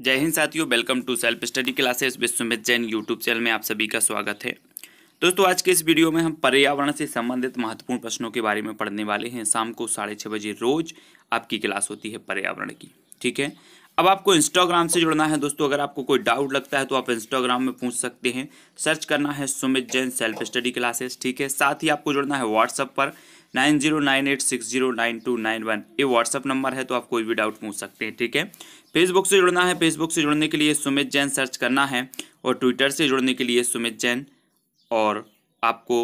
जय हिंद साथियों welcome to self study classes Vishwamit Jain YouTube channel में आप सभी का स्वागत है दोस्तों आज के इस वीडियो में हम पर्यावरण से संबंधित महत्वपूर्ण प्रश्नों के बारे में पढ़ने वाले हैं शाम को साढ़े छः बजे रोज़ आपकी क्लास होती है पर्यावरण की ठीक है अब आपको इंस्टाग्राम से जुड़ना है दोस्तों अगर आपको कोई डाउट लगता है तो आप इंस्टाग्राम में पूछ सकते हैं सर्च करना है Sumit Jain self study classes ठीक है साथ ही आपको जुड़ना है व्हाट्सअप पर nine zero nine eight six zero nine two nine one ये व्हाट्सअप नंबर है तो आप कोई भी डाउट पूछ सकते हैं ठीक है फेसबुक से जुड़ना है फेसबुक से जुड़ने के लिए सुमित जैन सर्च करना है और ट्विटर से जुड़ने के लिए सुमित जैन और आपको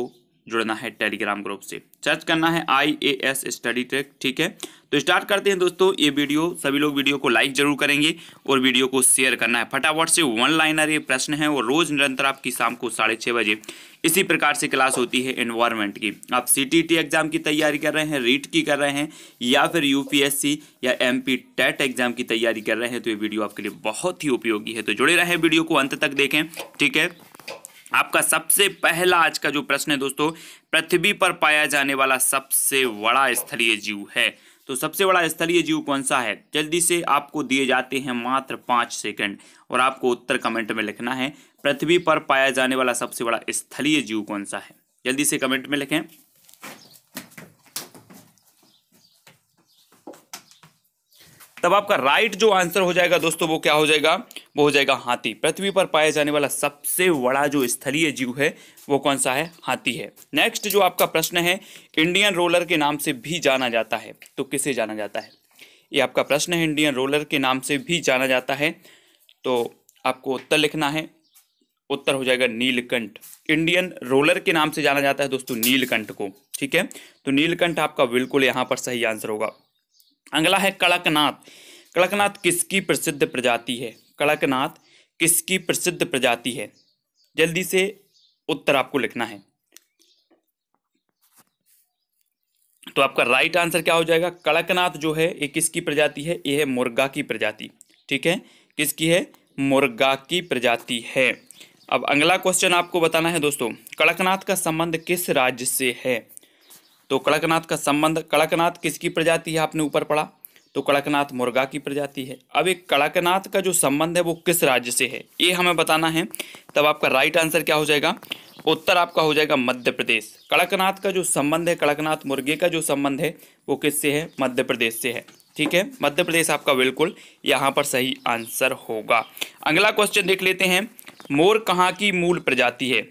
जुड़ना है टेलीग्राम ग्रुप से सर्च करना है I A S study track ठीक है तो स्टार्ट करते हैं दोस्तों ये वीडियो सभी लोग वीडियो को लाइक जरूर करेंगे और वीडियो को शेयर करना है फटाफट से वन लाइनर ये प्रश्न है और रोज निरंतर आपकी शाम को साढ़े छः बजे इसी प्रकार से क्लास होती है एनवायरमेंट की आप सी एग्जाम e की तैयारी कर रहे हैं रीट की कर रहे हैं या फिर यूपीएससी या एम टेट एग्जाम की तैयारी कर रहे हैं तो ये वीडियो आपके लिए बहुत ही उपयोगी है तो जुड़े रहें वीडियो को अंत तक देखें ठीक है आपका सबसे पहला आज का जो प्रश्न है दोस्तों पृथ्वी पर पाया जाने वाला सबसे बड़ा स्थलीय जीव है तो सबसे बड़ा स्थलीय जीव कौन सा है जल्दी से आपको दिए जाते हैं मात्र पांच सेकंड और आपको उत्तर कमेंट में लिखना है पृथ्वी पर पाया जाने वाला सबसे बड़ा स्थलीय जीव कौन सा है जल्दी से कमेंट में लिखें तब आपका राइट जो आंसर हो जाएगा दोस्तों वो क्या हो जाएगा वो हो जाएगा हाथी पृथ्वी पर पाया जाने वाला सबसे बड़ा जो स्थलीय जीव है वो कौन सा है हाथी है नेक्स्ट जो आपका प्रश्न है इंडियन रोलर के नाम से भी जाना जाता है तो किसे जाना जाता है ये आपका प्रश्न है इंडियन रोलर के नाम से भी जाना जाता है तो आपको उत्तर लिखना है उत्तर हो जाएगा नीलकंठ इंडियन रोलर के नाम से जाना जाता है दोस्तों नीलकंठ को ठीक है तो नीलकंठ आपका बिल्कुल यहाँ पर सही आंसर होगा अगला है कड़कनाथ कड़कनाथ किसकी प्रसिद्ध प्रजाति है कड़कनाथ किसकी प्रसिद्ध प्रजाति है जल्दी से उत्तर आपको लिखना है तो आपका राइट आंसर क्या हो जाएगा कड़कनाथ जो है ये किसकी प्रजाति है ये है मुर्गा की प्रजाति ठीक है किसकी है मुर्गा की प्रजाति है अब अगला क्वेश्चन आपको बताना है दोस्तों कड़कनाथ का संबंध किस राज्य से है तो कड़कनाथ का संबंध कड़कनाथ किसकी प्रजाति है आपने ऊपर पढ़ा तो कड़कनाथ मुर्गा की प्रजाति है अब एक कड़कनाथ का जो संबंध है वो किस राज्य से है ये हमें बताना है तब आपका राइट आंसर क्या हो जाएगा उत्तर आपका हो जाएगा मध्य प्रदेश कड़कनाथ का जो संबंध है कड़कनाथ मुर्गे का जो संबंध है वो किससे है मध्य प्रदेश से है ठीक है मध्य प्रदेश आपका बिल्कुल यहाँ पर सही आंसर होगा अगला क्वेश्चन देख लेते हैं मोर कहाँ की मूल प्रजाति है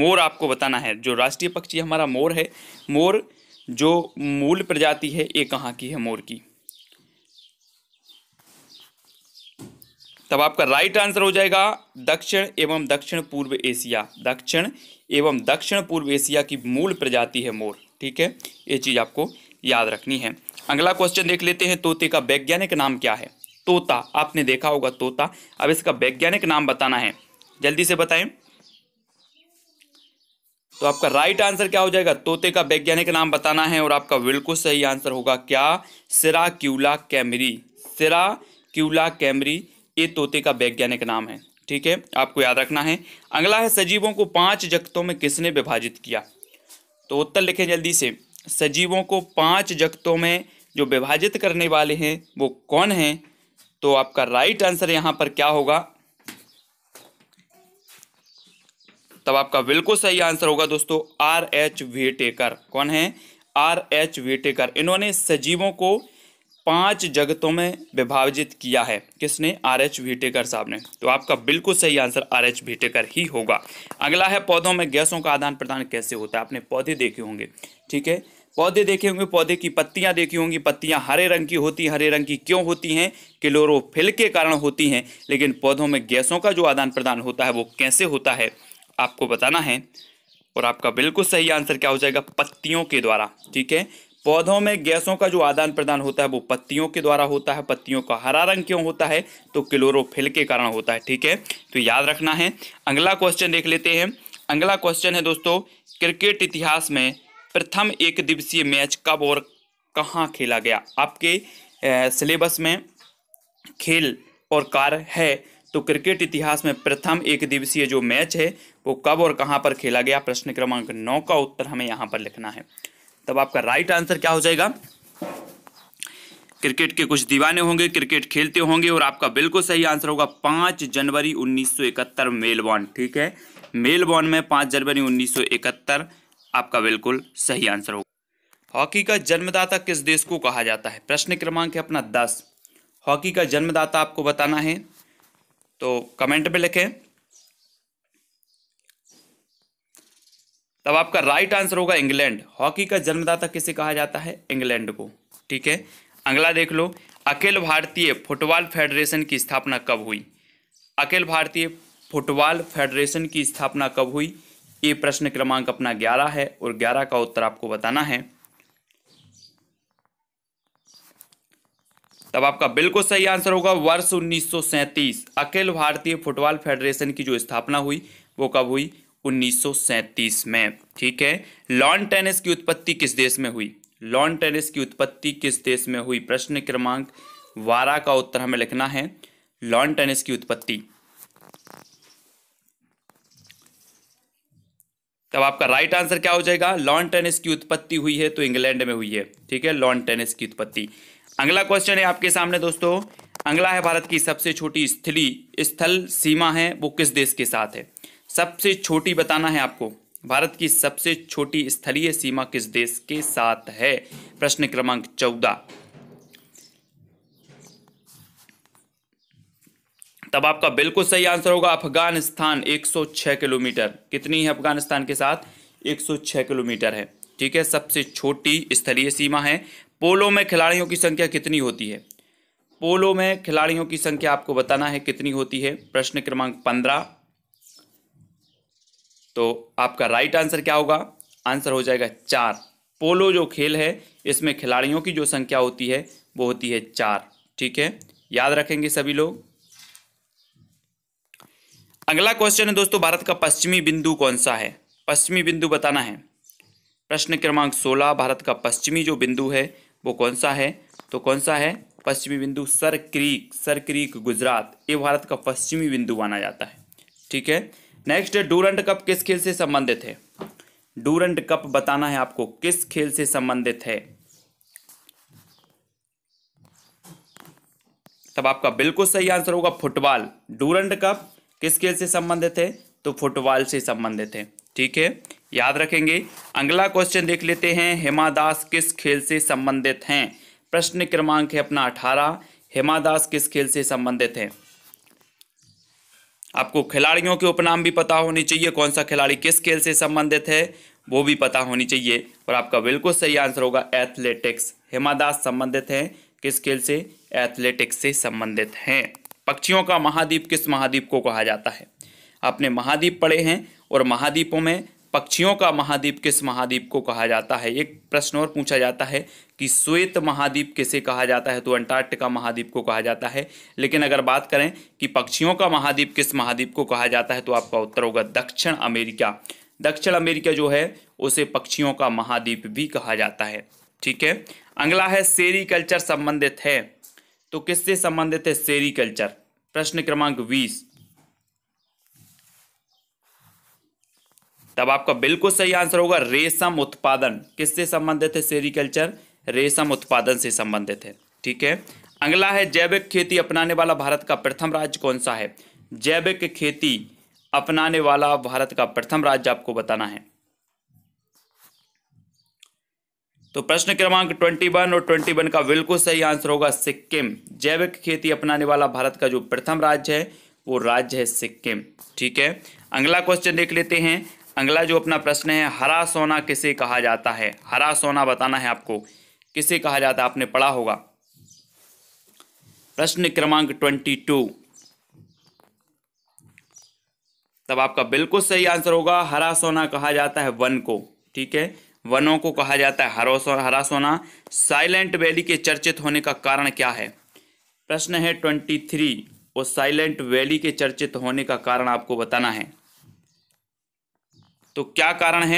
मोर आपको बताना है जो राष्ट्रीय पक्षी हमारा मोर है मोर जो मूल प्रजाति है ये कहाँ की है मोर की तब आपका राइट आंसर हो जाएगा दक्षिण एवं दक्षिण पूर्व एशिया दक्षिण एवं दक्षिण पूर्व एशिया की मूल प्रजाति है मोर ठीक है ये चीज़ आपको याद रखनी है अगला क्वेश्चन देख लेते हैं तोते का वैज्ञानिक नाम क्या है तोता आपने देखा होगा तोता अब इसका वैज्ञानिक नाम बताना है जल्दी से बताएं तो आपका राइट आंसर क्या हो जाएगा तोते का वैज्ञानिक नाम बताना है और आपका बिल्कुल सही आंसर होगा क्या सिरा क्यूला कैमरी सिरा क्यूला कैमरी ये तोते का वैज्ञानिक नाम है ठीक है आपको याद रखना है अगला है सजीवों को पांच जगतों में किसने विभाजित किया तो उत्तर लिखें जल्दी से सजीवों को पांच जगतों में जो विभाजित करने वाले हैं वो कौन है तो आपका राइट आंसर यहाँ पर क्या होगा तब आपका बिल्कुल सही आंसर होगा दोस्तों आर एच वेटेकर कौन है आर एच वेटेकर इन्होंने सजीवों को पांच जगतों में विभाजित किया है किसने आर एच वेटेकर साहब ने तो आपका बिल्कुल सही आंसर आर एच वेटेकर ही होगा अगला है पौधों में गैसों का आदान प्रदान कैसे होता है आपने पौधे देखे होंगे ठीक है पौधे देखे होंगे पौधे की पत्तियां देखी होंगी पत्तियां हरे रंग की होती हरे रंग की क्यों होती हैं क्लोरोफिल के कारण होती हैं लेकिन पौधों में गैसों का जो आदान प्रदान होता है वो कैसे होता है आपको बताना है और आपका बिल्कुल सही आंसर क्या हो जाएगा पत्तियों के द्वारा ठीक है पौधों में गैसों का जो आदान प्रदान होता है वो पत्तियों के द्वारा होता है पत्तियों का हरा रंग क्यों होता है तो क्लोरोफिल के कारण होता है ठीक है तो याद रखना है अगला क्वेश्चन देख लेते हैं अगला क्वेश्चन है दोस्तों क्रिकेट इतिहास में प्रथम एक दिवसीय मैच कब और कहाँ खेला गया आपके सिलेबस में खेल और कार्य है तो क्रिकेट इतिहास में प्रथम एक दिवसीय जो मैच है वो कब और कहां पर खेला गया प्रश्न क्रमांक नौ का उत्तर हमें यहां पर लिखना है तब आपका राइट आंसर क्या हो जाएगा क्रिकेट के कुछ दीवाने होंगे क्रिकेट खेलते होंगे और आपका बिल्कुल सही आंसर होगा पांच जनवरी 1971 मेलबॉर्न ठीक है मेलबॉर्न में पांच जनवरी 1971 आपका बिल्कुल सही आंसर होगा हॉकी का जन्मदाता किस देश को कहा जाता है प्रश्न क्रमांक है अपना दस हॉकी का जन्मदाता आपको बताना है तो कमेंट में लिखें तब आपका राइट आंसर होगा इंग्लैंड हॉकी का जन्मदाता किसे कहा जाता है इंग्लैंड को ठीक है अगला देख लो अखिल भारतीय फुटबॉल फेडरेशन की स्थापना कब हुई अखिल भारतीय फुटबॉल फेडरेशन की स्थापना कब हुई ये प्रश्न क्रमांक अपना ग्यारह है और ग्यारह का उत्तर आपको बताना है तब आपका बिल्कुल सही आंसर होगा वर्ष 1937 अखिल भारतीय फुटबॉल फेडरेशन की जो स्थापना हुई वो कब हुई 1937 में ठीक है लॉन टेनिस की उत्पत्ति किस देश में हुई लॉन टेनिस की उत्पत्ति किस देश में हुई प्रश्न क्रमांक बारह का उत्तर हमें लिखना है लॉन टेनिस की उत्पत्ति तब आपका राइट आंसर क्या हो जाएगा लॉन टेनिस की उत्पत्ति हुई है तो इंग्लैंड में हुई है ठीक है लॉन टेनिस की उत्पत्ति अगला क्वेश्चन है आपके सामने दोस्तों अगला है भारत की सबसे छोटी स्थली स्थल सीमा है वो किस देश के साथ है सबसे छोटी बताना है आपको भारत की सबसे छोटी स्थलीय सीमा किस देश के साथ है प्रश्न क्रमांक चौदह तब आपका बिल्कुल सही आंसर होगा अफगानिस्तान 106 किलोमीटर कितनी है अफगानिस्तान के साथ 106 किलोमीटर है ठीक है सबसे छोटी स्थलीय सीमा है पोलो में खिलाड़ियों की संख्या कितनी होती है पोलो में खिलाड़ियों की संख्या आपको बताना है कितनी होती है प्रश्न क्रमांक पंद्रह तो आपका राइट आंसर क्या होगा आंसर हो जाएगा चार पोलो जो खेल है इसमें खिलाड़ियों की जो संख्या होती है वो होती है चार ठीक है याद रखेंगे सभी लोग अगला क्वेश्चन है दोस्तों भारत का पश्चिमी बिंदु कौन सा है पश्चिमी बिंदु बताना है प्रश्न क्रमांक सोलह भारत का पश्चिमी जो बिंदु है वो कौन सा है तो कौन सा है पश्चिमी बिंदु सर क्रीक सर क्रीक गुजरात ये भारत का पश्चिमी बिंदु माना जाता है ठीक है नेक्स्ट डूरंट कप किस खेल से संबंधित है डूरंट कप बताना है आपको किस खेल से संबंधित है तब आपका बिल्कुल सही आंसर होगा फुटबॉल डूरंट कप किस खेल से संबंधित है तो फुटबॉल से संबंधित है ठीक है याद रखेंगे अगला क्वेश्चन देख लेते हैं हेमा दास किस खेल से संबंधित हैं प्रश्न क्रमांक है अपना अठारह हेमा दास किस खेल से संबंधित हैं आपको खिलाड़ियों के उपनाम भी पता होने चाहिए कौन सा खिलाड़ी किस खेल से संबंधित है वो भी पता होनी चाहिए और आपका बिल्कुल सही आंसर होगा एथलेटिक्स हेमा दास संबंधित हैं किस खेल से एथलेटिक्स से संबंधित हैं पक्षियों का महाद्वीप किस महाद्वीप को कहा जाता है आपने महाद्वीप पढ़े हैं और महाद्वीपों में पक्षियों का महाद्वीप किस महाद्वीप को कहा जाता है एक प्रश्न और पूछा जाता है कि श्वेत महाद्वीप किसे कहा जाता है तो अंटार्कटिका महाद्वीप को कहा जाता है लेकिन अगर बात करें कि पक्षियों का महाद्वीप किस महाद्वीप को कहा जाता है तो आपका उत्तर होगा दक्षिण अमेरिका दक्षिण अमेरिका जो है उसे पक्षियों का महाद्वीप भी कहा जाता है ठीक है अगला है सेरीकल्चर संबंधित है तो किससे संबंधित है सेरीकल्चर प्रश्न क्रमांक बीस तब आपका बिल्कुल सही आंसर होगा रेशम उत्पादन किससे संबंधित है सेरिकल्चर रेशम उत्पादन से संबंधित है ठीक है अगला है जैविक खेती अपनाने वाला भारत का प्रथम राज्य कौन सा है जैविक खेती अपनाने वाला भारत का प्रथम राज्य आपको बताना है तो प्रश्न क्रमांक 21 और 21 का बिल्कुल सही आंसर होगा सिक्किम जैविक खेती अपनाने वाला भारत का जो प्रथम राज्य है वो राज्य है सिक्किम ठीक है अगला क्वेश्चन देख लेते हैं अगला जो अपना प्रश्न है हरा सोना किसे कहा जाता है हरा सोना बताना है आपको किसे कहा जाता है आपने पढ़ा होगा प्रश्न क्रमांक ट्वेंटी टू तब आपका बिल्कुल सही आंसर होगा हरा सोना कहा जाता है वन को ठीक है वनों को कहा जाता है हरो सो, हरा सोना साइलेंट वैली के चर्चित होने का कारण क्या है प्रश्न है ट्वेंटी थ्री और साइलेंट वैली के चर्चित होने का कारण आपको बताना है तो क्या कारण है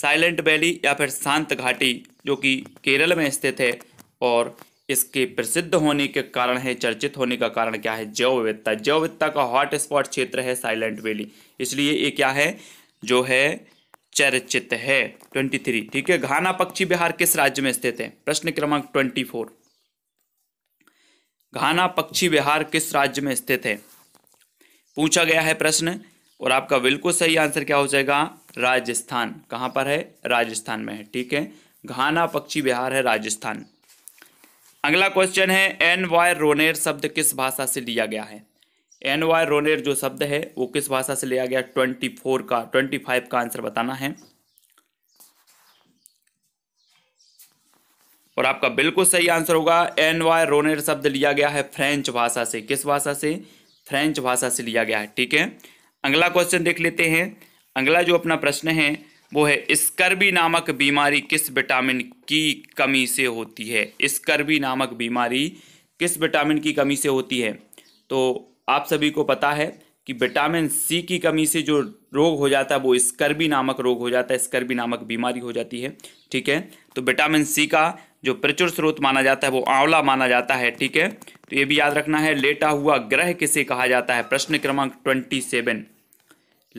साइलेंट वैली या फिर शांत घाटी जो कि केरल में स्थित है और इसके प्रसिद्ध होने के कारण है चर्चित होने का कारण क्या है जैव विविधता जैव विविधता का हॉटस्पॉट क्षेत्र है साइलेंट वैली इसलिए ये क्या है जो है चर्चित है ट्वेंटी थ्री ठीक है घाना पक्षी बिहार किस राज्य में स्थित है प्रश्न क्रमांक ट्वेंटी फोर घाना पक्षी बिहार किस राज्य में स्थित है पूछा गया है प्रश्न और आपका बिल्कुल सही आंसर क्या हो जाएगा राजस्थान कहाँ पर है राजस्थान में है ठीक है घाना पक्षी बिहार है राजस्थान अगला क्वेश्चन है एन वाय रोनेर शब्द किस भाषा से लिया गया है एन वाय रोनेर जो शब्द है वो किस भाषा से लिया गया ट्वेंटी फोर का ट्वेंटी फाइव का आंसर बताना है और आपका बिल्कुल सही आंसर होगा एन वाय रोनेर शब्द लिया गया है फ्रेंच भाषा से किस भाषा से फ्रेंच भाषा से लिया गया है ठीक है अगला क्वेश्चन देख लेते हैं अगला जो अपना प्रश्न है वो है स्कर्बी नामक बीमारी किस विटामिन की कमी से होती है स्कर्बी नामक बीमारी किस विटामिन की कमी से होती है तो आप सभी को पता है कि विटामिन सी की कमी से जो रोग हो जाता है वो स्कर्बी नामक रोग हो जाता है स्कर्बी नामक बीमारी हो जाती है ठीक है तो विटामिन सी का जो प्रचुर स्रोत माना जाता है वो आंवला माना जाता है ठीक है तो ये भी याद रखना है लेटा हुआ ग्रह किसे कहा जाता है प्रश्न क्रमांक ट्वेंटी सेवन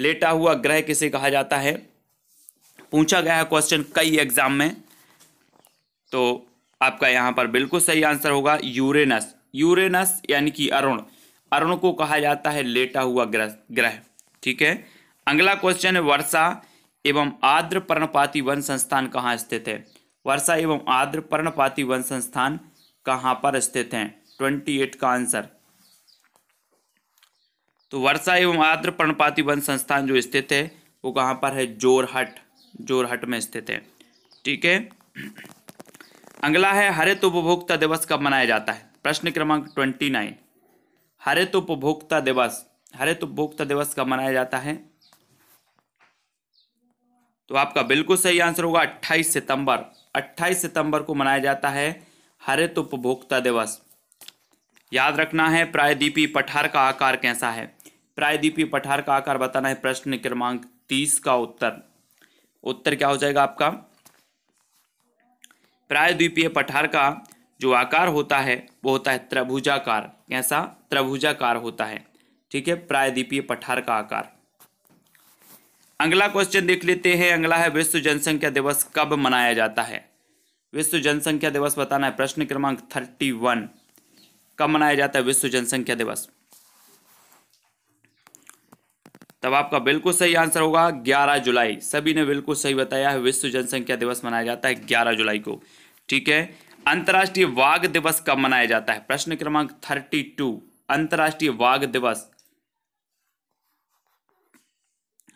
लेटा हुआ ग्रह किसे कहा जाता है पूछा गया है क्वेश्चन कई एग्जाम में तो आपका यहां पर बिल्कुल सही आंसर होगा यूरेनस यूरेनस यानी कि अरुण अरुण को कहा जाता है लेटा हुआ ग्रह ग्रह ठीक है अगला क्वेश्चन है वर्षा एवं आर्द्र पर्णपाती वन संस्थान कहाँ स्थित है वर्षा एवं आर्द्र पर्णपाती वन संस्थान कहाँ पर स्थित हैं ट्वेंटी एट का आंसर तो वर्षा एवं आर्द्र पर्णपाती वन संस्थान जो स्थित है वो कहाँ पर है जोरहट जोरहट में स्थित है ठीक है अगला है हरित उपभोक्ता दिवस कब मनाया जाता है प्रश्न क्रमांक ट्वेंटी नाइन हरित उपभोक्ता दिवस हरित उपभोक्ता दिवस कब मनाया जाता है तो आपका बिल्कुल सही आंसर होगा 28 सितंबर 28 सितंबर को मनाया जाता है हरित उपभोक्ता दिवस याद रखना है प्रायद्वीपी पठार का आकार कैसा है प्रायद्वीपीय पठार का आकार बताना है प्रश्न क्रमांक तीस का उत्तर उत्तर क्या हो जाएगा आपका प्रायद्वीपीय पठार का जो आकार होता है वो होता है त्रिभुजाकार कैसा त्रिभुजाकार होता है ठीक है प्रायद्वीपीय पठार का आकार अगला क्वेश्चन देख लेते हैं अगला है विश्व जनसंख्या दिवस कब मनाया जाता है विश्व जनसंख्या दिवस बताना है प्रश्न क्रमांक थर्टी वन कब मनाया जाता है विश्व जनसंख्या दिवस तब आपका बिल्कुल सही आंसर होगा 11 जुलाई सभी ने बिल्कुल सही बताया है विश्व जनसंख्या दिवस मनाया जाता है 11 जुलाई को ठीक है अंतर्राष्ट्रीय वाघ दिवस कब मनाया जाता है प्रश्न क्रमांक 32 अंतर्राष्ट्रीय वाघ दिवस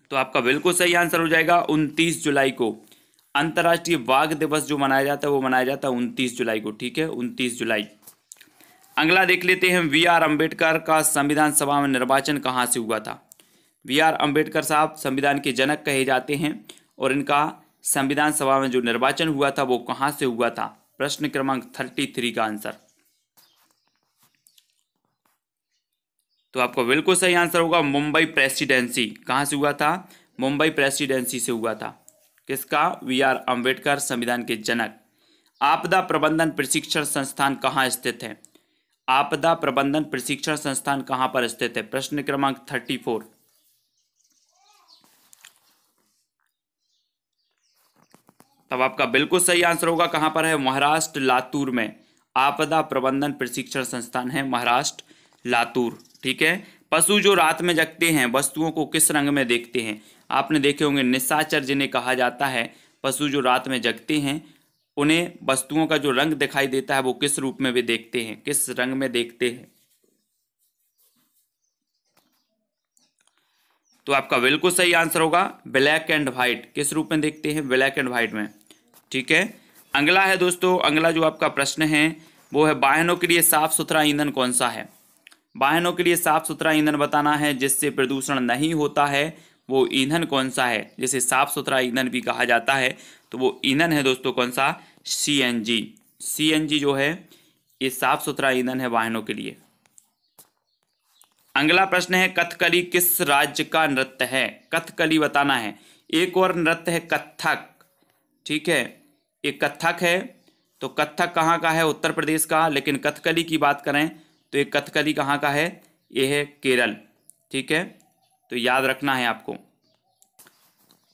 तो आपका बिल्कुल सही आंसर हो जाएगा 29 जुलाई को अंतर्राष्ट्रीय वाघ दिवस जो मनाया जाता है वो मनाया जाता है उनतीस जुलाई को ठीक है उनतीस जुलाई अगला देख लेते हैं वी आर अम्बेडकर का संविधान सभा में निर्वाचन कहां से हुआ था वी आर अम्बेडकर साहब संविधान के जनक कहे जाते हैं और इनका संविधान सभा में जो निर्वाचन हुआ था वो कहाँ से हुआ था प्रश्न क्रमांक थर्टी थ्री का आंसर तो आपका बिल्कुल सही आंसर होगा मुंबई प्रेसिडेंसी कहाँ से हुआ था मुंबई प्रेसिडेंसी से हुआ था किसका वी आर अम्बेडकर संविधान के जनक आपदा प्रबंधन प्रशिक्षण संस्थान कहाँ स्थित है आपदा प्रबंधन प्रशिक्षण संस्थान कहाँ पर स्थित है प्रश्न क्रमांक थर्टी फोर तब आपका बिल्कुल सही आंसर होगा कहाँ पर है महाराष्ट्र लातूर में आपदा प्रबंधन प्रशिक्षण संस्थान है महाराष्ट्र लातूर ठीक है पशु जो रात में जगते हैं वस्तुओं को किस रंग में देखते हैं आपने देखे होंगे निशाचर जिन्हें कहा जाता है पशु जो रात में जगते हैं उन्हें वस्तुओं का जो रंग दिखाई देता है वो किस रूप में वे देखते हैं किस रंग में देखते हैं तो आपका बिल्कुल सही आंसर होगा ब्लैक एंड व्हाइट किस रूप में देखते हैं ब्लैक एंड व्हाइट में ठीक है अगला है दोस्तों अगला जो आपका प्रश्न है वो है वाहनों के लिए साफ सुथरा ईंधन कौन सा है वाहनों के लिए साफ सुथरा ईंधन बताना है जिससे प्रदूषण नहीं होता है वो ईंधन कौन सा है जिसे साफ सुथरा ईंधन भी कहा जाता है तो वो ईंधन है दोस्तों कौन सा C N G C N G जो है ये साफ सुथरा ईंधन है वाहनों के लिए अगला प्रश्न है कथकली किस राज्य का नृत्य है कथकली बताना है एक और नृत्य है कथक ठीक है एक कथक है तो कथक कहाँ का है उत्तर प्रदेश का लेकिन कथकली की बात करें तो एक कथकली कहाँ का है यह है केरल ठीक है तो याद रखना है आपको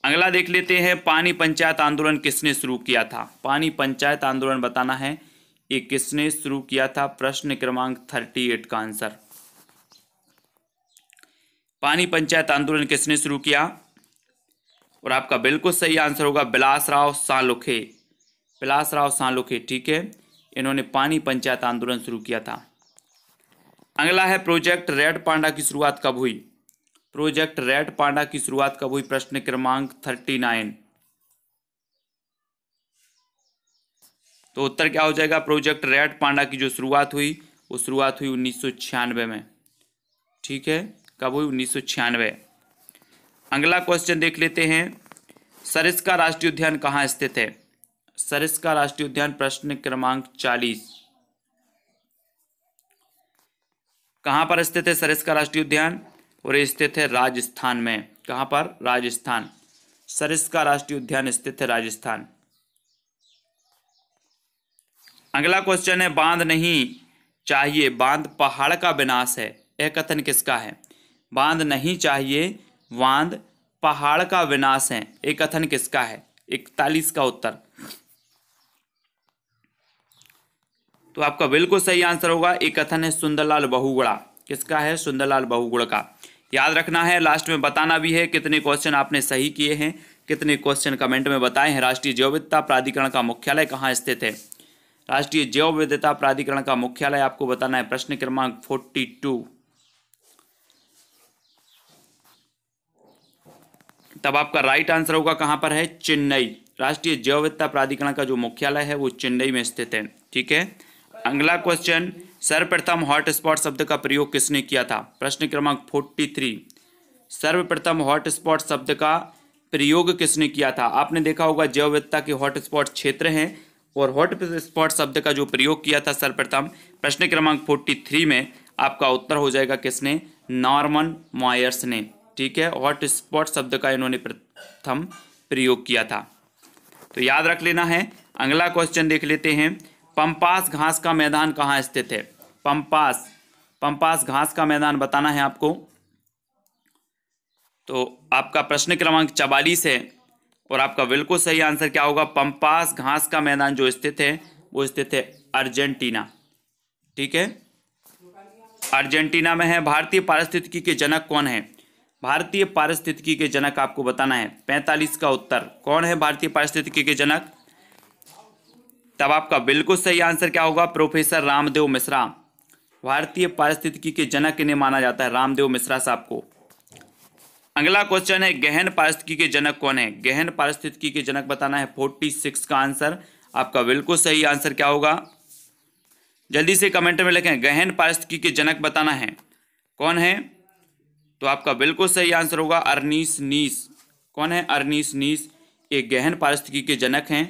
अगला देख लेते हैं पानी पंचायत आंदोलन किसने शुरू किया था पानी पंचायत आंदोलन बताना है ये किसने शुरू किया था प्रश्न क्रमांक थर्टी एट का आंसर पानी पंचायत आंदोलन किसने शुरू किया और आपका बिल्कुल सही आंसर होगा बिलासराव सालुखे पलास राव ठीक है इन्होंने पानी पंचायत आंदोलन शुरू किया था अगला है प्रोजेक्ट रेड पांडा की शुरुआत कब हुई प्रोजेक्ट रेड पांडा की शुरुआत कब हुई प्रश्न क्रमांक थर्टी नाइन तो उत्तर क्या हो जाएगा प्रोजेक्ट रेड पांडा की जो शुरुआत हुई वो शुरुआत हुई उन्नीस में ठीक है कब हुई उन्नीस अगला क्वेश्चन देख लेते हैं सरिस्का राष्ट्रीय उद्यान कहाँ स्थित है सरिस्का राष्ट्रीय उद्यान प्रश्न क्रमांक चालीस कहां पर स्थित है सरिस्का राष्ट्रीय उद्यान और स्थित है राजस्थान में कहां पर राजस्थान सरिस्का राष्ट्रीय उद्यान स्थित है राजस्थान अगला क्वेश्चन है बांध नहीं चाहिए बांध पहाड़ का विनाश है यह कथन किसका है बांध नहीं चाहिए बांध पहाड़ का विनाश है एक कथन किसका है इकतालीस का उत्तर तो आपका बिल्कुल सही आंसर होगा एक कथन है सुंदरलाल बहुगुड़ा किसका है सुंदरलाल बहुगुड़ का याद रखना है लास्ट में बताना भी है कितने क्वेश्चन आपने सही किए हैं कितने क्वेश्चन कमेंट में बताए हैं राष्ट्रीय जैव प्राधिकरण का मुख्यालय कहाँ स्थित है राष्ट्रीय जैव विद्यता प्राधिकरण का मुख्यालय आपको बताना है प्रश्न क्रमांक फोर्टी टू तब आपका राइट आंसर होगा कहां पर है चेन्नई राष्ट्रीय जैव विद्यता प्राधिकरण का जो मुख्यालय है वो चेन्नई में स्थित है ठीक है अगला क्वेश्चन सर्वप्रथम हॉटस्पॉट शब्द का प्रयोग किसने किया था प्रश्न क्रमांक फोर्टी थ्री सर्वप्रथम हॉटस्पॉट शब्द का प्रयोग किसने किया था आपने देखा होगा जैव के हॉटस्पॉट क्षेत्र हैं और हॉटस्पॉट शब्द का जो प्रयोग किया था सर्वप्रथम प्रश्न क्रमांक फोर्टी थ्री में आपका उत्तर हो जाएगा किसने नॉर्मन मॉयर्स ने ठीक है हॉटस्पॉट शब्द का इन्होंने प्रथम प्रयोग किया था तो याद रख लेना है अगला क्वेश्चन देख लेते हैं पंपास घास का मैदान कहाँ स्थित है पंपास पंपास घास का मैदान बताना है आपको तो आपका प्रश्न क्रमांक चवालीस है और आपका बिल्कुल सही आंसर क्या होगा पंपास घास का मैदान जो स्थित है वो स्थित है अर्जेंटीना ठीक है अर्जेंटीना में है भारतीय पारिस्थितिकी के जनक कौन है भारतीय पारिस्थितिकी के जनक आपको बताना है पैंतालीस का उत्तर कौन है भारतीय पारिस्थितिकी के जनक तब आपका बिल्कुल सही आंसर क्या होगा प्रोफेसर रामदेव मिश्रा भारतीय पारिस्थितिकी के जनक इन्हें माना जाता है रामदेव मिश्रा साहब को अगला क्वेश्चन है गहन पारिस्थितिकी के जनक कौन है गहन पारिस्थितिकी के जनक बताना है फोर्टी सिक्स का आंसर आपका बिल्कुल सही आंसर क्या होगा जल्दी से कमेंट में लिखें गहन पारिस्थितिकी के जनक बताना है कौन है तो आपका बिल्कुल सही आंसर होगा अरनीस नीस कौन है अरनीस नीस एक गहन पारिस्थितिकी के जनक हैं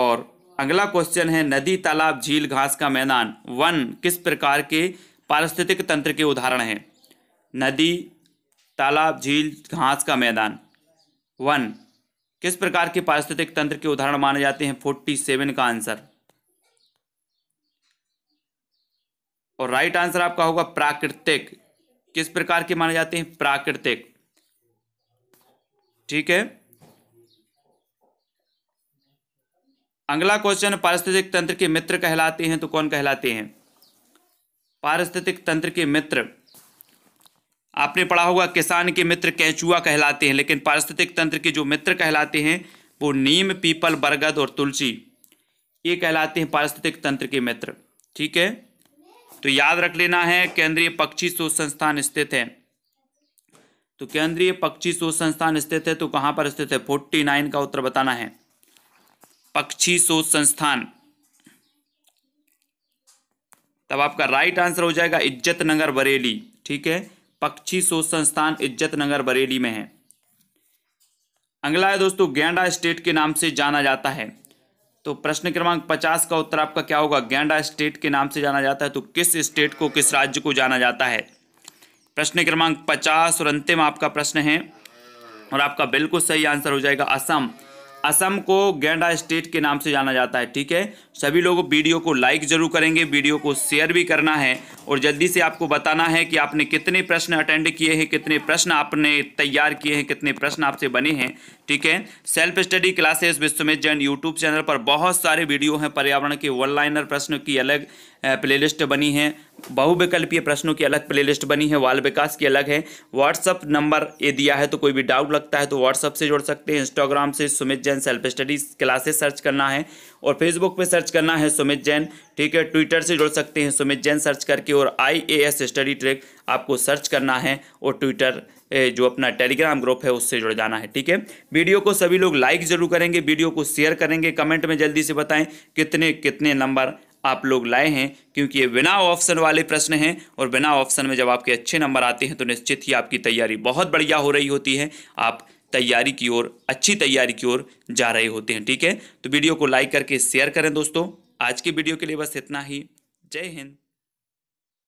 और अगला क्वेश्चन है नदी तालाब झील घास का मैदान वन किस प्रकार के पारिस्थितिक तंत्र के उदाहरण हैं नदी तालाब झील घास का मैदान वन किस प्रकार के पारिस्थितिक तंत्र के उदाहरण माने जाते हैं फोर्टी सेवन का आंसर और राइट आंसर आपका होगा प्राकृतिक किस प्रकार के माने जाते हैं प्राकृतिक ठीक है अगला क्वेश्चन पारिस्थितिक तंत्र के मित्र कहलाते हैं तो कौन कहलाते हैं पारिस्थितिक तंत्र के मित्र आपने पढ़ा होगा किसान के मित्र कैचुआ कहलाते हैं लेकिन पारिस्थितिक तंत्र के जो मित्र कहलाते हैं वो नीम पीपल बरगद और तुलसी ये कहलाते हैं पारिस्थितिक तंत्र के मित्र ठीक है तो याद रख लेना है केंद्रीय पक्षी शोध संस्थान स्थित है तो केंद्रीय पक्षी शोध संस्थान स्थित है तो कहाँ पर स्थित है फोर्टी नाइन का उत्तर बताना है पक्षी शोध संस्थान तब आपका राइट आंसर हो जाएगा इज्जत नगर बरेली ठीक है पक्षी शोध संस्थान इज्जत नगर बरेली में है अगला है दोस्तों गैंडा स्टेट के नाम से जाना जाता है तो प्रश्न क्रमांक पचास का उत्तर आपका क्या होगा गैंडा स्टेट के नाम से जाना जाता है तो किस स्टेट को किस राज्य को जाना जाता है प्रश्न क्रमांक पचास और अंतिम आपका प्रश्न है और आपका बिल्कुल सही आंसर हो जाएगा असम असम को गेंडा स्टेट के नाम से जाना जाता है ठीक है सभी लोग वीडियो को लाइक जरूर करेंगे वीडियो को शेयर भी करना है और जल्दी से आपको बताना है कि आपने कितने प्रश्न अटेंड किए हैं कितने प्रश्न आपने तैयार किए हैं कितने प्रश्न आपसे बने हैं ठीक है self study classes Vishwamit Jain YouTube channel पर बहुत सारे वीडियो हैं पर्यावरण के वन लाइनर प्रश्न की अलग प्ले बनी है बहुविकल्पीय प्रश्नों की अलग प्लेलिस्ट बनी है बाल विकास की अलग है व्हाट्सअप नंबर ये दिया है तो कोई भी डाउट लगता है तो व्हाट्सअप से जोड़ सकते हैं इंस्टाग्राम से Sumit Jain self study classes search करना है और फेसबुक पे सर्च करना है सुमित जैन ठीक है ट्विटर से जुड़ सकते हैं सुमित जैन सर्च करके और I A S study track आपको सर्च करना है और ट्विटर जो अपना टेलीग्राम ग्रुप है उससे जुड़ जाना है ठीक है वीडियो को सभी लोग लाइक जरूर करेंगे वीडियो को शेयर करेंगे कमेंट में जल्दी से बताएं कितने कितने नंबर आप लोग लाए हैं क्योंकि ये बिना ऑप्शन वाले प्रश्न हैं और बिना ऑप्शन में जब आपके अच्छे नंबर आते हैं तो निश्चित ही आपकी तैयारी बहुत बढ़िया हो रही होती है आप तैयारी की ओर अच्छी तैयारी की ओर जा रहे होते हैं ठीक है तो वीडियो को लाइक करके शेयर करें दोस्तों आज की वीडियो के लिए बस इतना ही जय हिंद